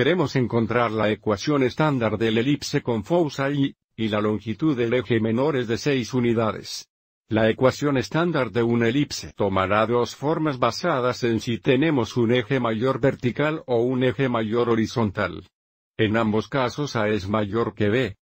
queremos encontrar la ecuación estándar del elipse con Foucault y la longitud del eje menor es de 6 unidades. La ecuación estándar de una elipse tomará dos formas basadas en si tenemos un eje mayor vertical o un eje mayor horizontal. En ambos casos A es mayor que B.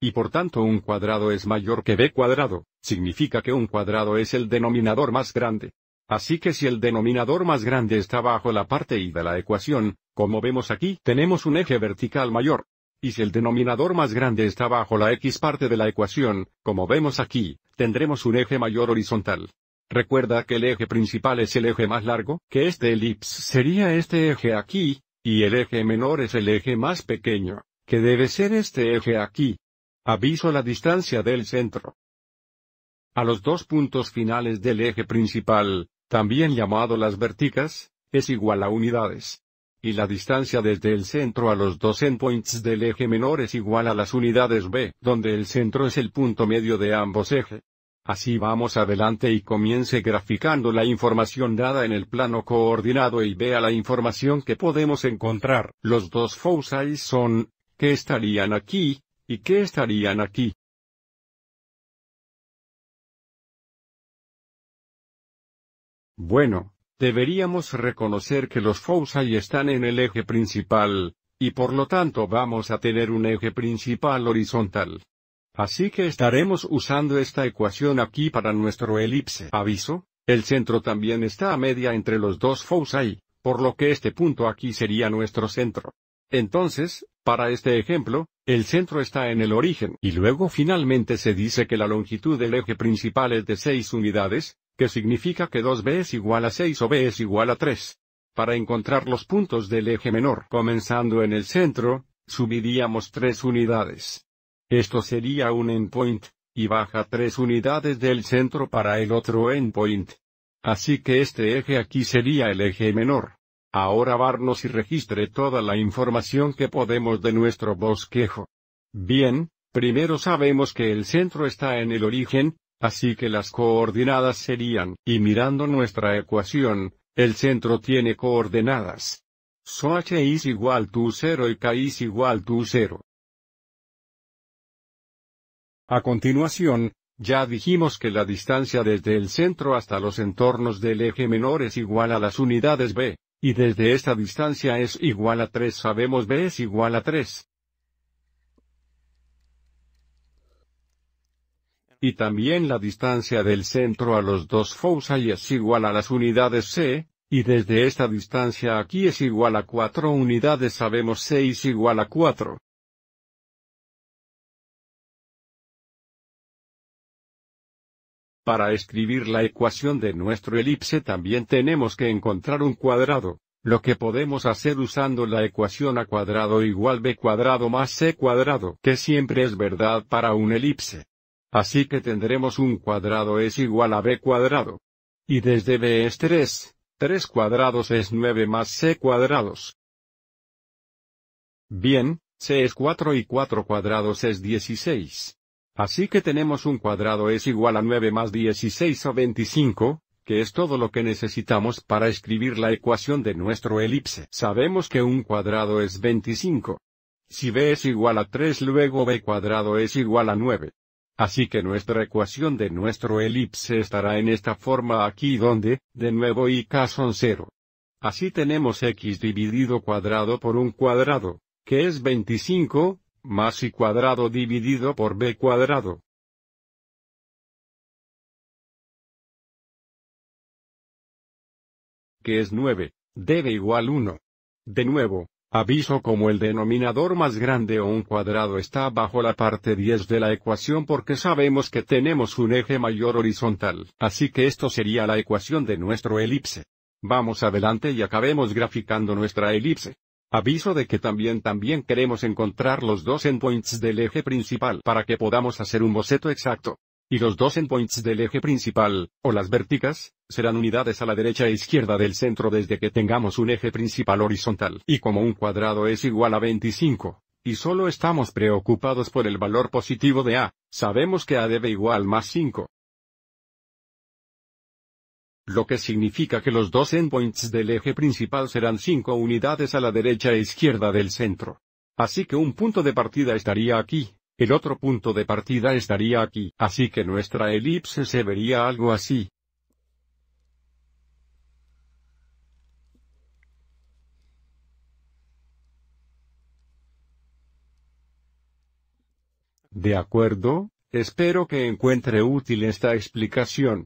Y por tanto un cuadrado es mayor que B cuadrado, significa que un cuadrado es el denominador más grande. Así que si el denominador más grande está bajo la parte Y de la ecuación, como vemos aquí, tenemos un eje vertical mayor. Y si el denominador más grande está bajo la x parte de la ecuación, como vemos aquí, tendremos un eje mayor horizontal. Recuerda que el eje principal es el eje más largo, que este elipse sería este eje aquí, y el eje menor es el eje más pequeño, que debe ser este eje aquí. Aviso la distancia del centro. A los dos puntos finales del eje principal, también llamado las verticas, es igual a unidades. Y la distancia desde el centro a los dos endpoints del eje menor es igual a las unidades B, donde el centro es el punto medio de ambos ejes. Así vamos adelante y comience graficando la información dada en el plano coordinado y vea la información que podemos encontrar. Los dos foci son, que estarían aquí, y que estarían aquí. Bueno, deberíamos reconocer que los foci están en el eje principal, y por lo tanto vamos a tener un eje principal horizontal. Así que estaremos usando esta ecuación aquí para nuestro elipse. Aviso, el centro también está a media entre los dos foci, por lo que este punto aquí sería nuestro centro. Entonces, para este ejemplo, el centro está en el origen y luego finalmente se dice que la longitud del eje principal es de 6 unidades, que significa que 2b es igual a 6 o b es igual a 3. Para encontrar los puntos del eje menor comenzando en el centro, subiríamos 3 unidades. Esto sería un endpoint, y baja 3 unidades del centro para el otro endpoint. Así que este eje aquí sería el eje menor. Ahora varnos y registre toda la información que podemos de nuestro bosquejo. Bien, primero sabemos que el centro está en el origen, Así que las coordenadas serían, y mirando nuestra ecuación, el centro tiene coordenadas. So h is igual tu 0 y k is igual tu 0. A continuación, ya dijimos que la distancia desde el centro hasta los entornos del eje menor es igual a las unidades b, y desde esta distancia es igual a 3 sabemos b es igual a 3. y también la distancia del centro a los dos foci es igual a las unidades C, y desde esta distancia aquí es igual a cuatro unidades sabemos C es igual a cuatro. Para escribir la ecuación de nuestro elipse también tenemos que encontrar un cuadrado, lo que podemos hacer usando la ecuación a cuadrado igual b cuadrado más c cuadrado, que siempre es verdad para un elipse. Así que tendremos un cuadrado es igual a b cuadrado. Y desde b es 3, 3 cuadrados es 9 más c cuadrados. Bien, c es 4 y 4 cuadrados es 16. Así que tenemos un cuadrado es igual a 9 más 16 o 25, que es todo lo que necesitamos para escribir la ecuación de nuestro elipse. Sabemos que un cuadrado es 25. Si b es igual a 3 luego b cuadrado es igual a 9. Así que nuestra ecuación de nuestro elipse estará en esta forma aquí donde, de nuevo y k son cero. Así tenemos x dividido cuadrado por un cuadrado, que es 25, más y cuadrado dividido por b cuadrado. que es 9, debe igual 1. De nuevo, Aviso como el denominador más grande o un cuadrado está bajo la parte 10 de la ecuación porque sabemos que tenemos un eje mayor horizontal. Así que esto sería la ecuación de nuestro elipse. Vamos adelante y acabemos graficando nuestra elipse. Aviso de que también también queremos encontrar los dos endpoints del eje principal para que podamos hacer un boceto exacto. Y los dos endpoints del eje principal, o las vérticas, serán unidades a la derecha e izquierda del centro desde que tengamos un eje principal horizontal. Y como un cuadrado es igual a 25, y solo estamos preocupados por el valor positivo de A, sabemos que A debe igual más 5. Lo que significa que los dos endpoints del eje principal serán 5 unidades a la derecha e izquierda del centro. Así que un punto de partida estaría aquí, el otro punto de partida estaría aquí. Así que nuestra elipse se vería algo así. De acuerdo, espero que encuentre útil esta explicación.